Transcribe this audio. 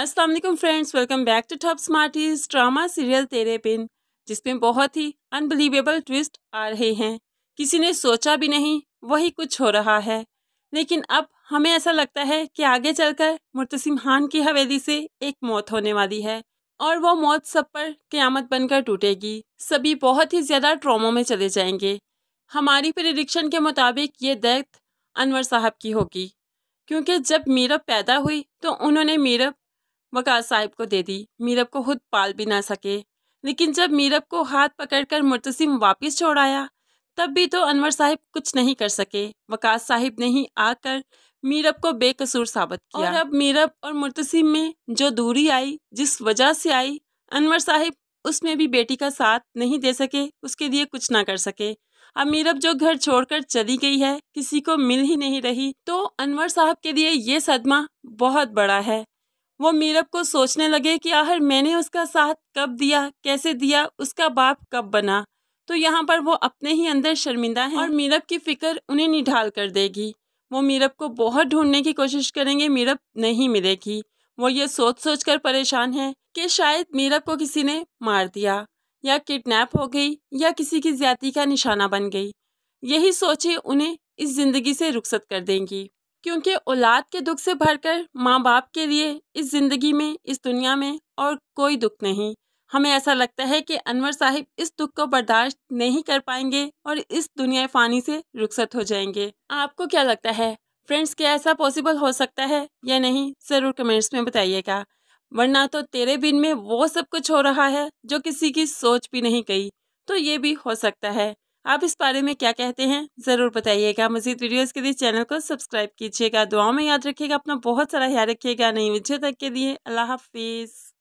Aslam friends welcome back to top smarties drama serial तेरे पिन जिसमें बहुत ही अनबिलीवेबल ट्विस्ट आ रहे हैं किसी ने सोचा भी नहीं वही कुछ हो रहा है लेकिन अब हमें ऐसा लगता है कि आगे चलकर मुर्तसिम खान की हवेली से एक मौत होने वाली है और वो मौत सब पर क़्यामत बनकर टूटेगी सभी बहुत ही ज़्यादा ट्रॉमों में चले जाएंगे हमारी प्रिडिक्शन के मुताबिक ये डेथ अनवर साहब की होगी क्योंकि जब मीरब पैदा हुई तो उन्होंने मीरब वकार साहिब को दे दी मीरब को खुद पाल भी ना सके लेकिन जब मीरब को हाथ पकड़कर मुर्तसिम वापस छोड़ाया तब भी तो अनवर साहिब कुछ नहीं कर सके वकास साहिब ने ही आकर मीरब को बेकसूर साबित किया और अब मीरब और मुर्तसिम में जो दूरी आई जिस वजह से आई अनवर साहिब उसमें भी बेटी का साथ नहीं दे सके उसके लिए कुछ ना कर सके अब मीरब जो घर छोड़कर चली गई है किसी को मिल ही नहीं रही तो अनवर साहब के लिए ये सदमा बहुत बड़ा है वो मीरब को सोचने लगे कि आखिर मैंने उसका साथ कब दिया कैसे दिया उसका बाप कब बना तो यहाँ पर वो अपने ही अंदर शर्मिंदा हैं और मीरब की फ़िक्र उन्हें निढाल कर देगी वो मीरब को बहुत ढूंढने की कोशिश करेंगे मीरब नहीं मिलेगी वो ये सोच सोच कर परेशान है कि शायद मीरब को किसी ने मार दिया या किडनैप हो गई या किसी की ज्यादा का निशाना बन गई यही सोचें उन्हें इस ज़िंदगी से रुखसत कर देंगी क्योंकि औलाद के दुख से भरकर माँ बाप के लिए इस ज़िंदगी में इस दुनिया में और कोई दुख नहीं हमें ऐसा लगता है कि अनवर साहिब इस दुख को बर्दाश्त नहीं कर पाएंगे और इस दुनिया फ़ानी से रुखसत हो जाएंगे आपको क्या लगता है फ्रेंड्स क्या ऐसा पॉसिबल हो सकता है या नहीं ज़रूर कमेंट्स में बताइएगा वरना तो तेरे बिन में वो सब कुछ हो रहा है जो किसी की सोच भी नहीं गई तो ये भी हो सकता है आप इस बारे में क्या कहते हैं ज़रूर बताइएगा मजीद वीडियोज़ के लिए चैनल को सब्सक्राइब कीजिएगा दुआओं में याद रखिएगा अपना बहुत सारा ख्याल रखिएगा नई वीडियो तक के लिए अल्लाह हाफिज़